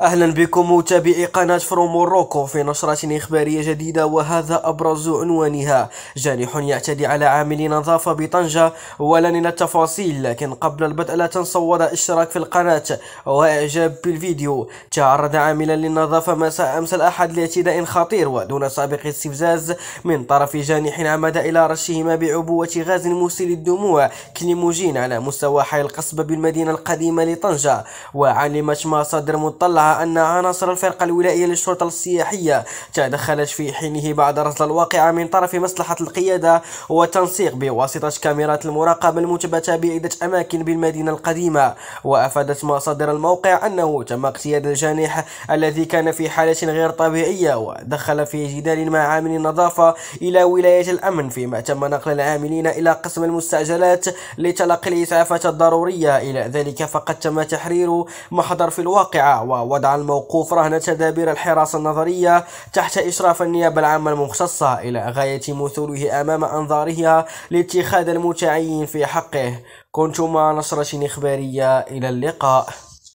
اهلا بكم متابعي قناة فروم في نشرة اخبارية جديدة وهذا ابرز عنوانها جانح يعتدي على عامل نظافة بطنجة ولن التفاصيل لكن قبل البدء لا تنسوا الاشتراك في القناة واعجاب بالفيديو تعرض عاملا للنظافة مساء امس الاحد لاعتداء خطير ودون سابق استفزاز من طرف جانح عمد الى رشهما بعبوة غاز مسيل الدموع كليموجين على مستوى حي القصبة بالمدينة القديمة لطنجة وعلمت ما صدر مطلع أن عناصر الفرقة الولائية للشرطة السياحية تدخلت في حينه بعد رصد الواقعة من طرف مصلحة القيادة والتنسيق بواسطة كاميرات المراقبة المثبتة بعدة أماكن بالمدينة القديمة وأفادت مصادر الموقع أنه تم اقتياد الجانح الذي كان في حالة غير طبيعية ودخل في جدال مع عامل النظافة إلى ولاية الأمن فيما تم نقل العاملين إلى قسم المستعجلات لتلقي الإسعافات الضرورية إلى ذلك فقد تم تحرير محضر في الواقعة و وضع الموقوف رهن تدابير الحراسة النظرية تحت إشراف النيابة العامة المختصة إلى غاية مثوله أمام أنظارها لاتخاذ المتعين في حقه كنت مع نشرة إخبارية إلى اللقاء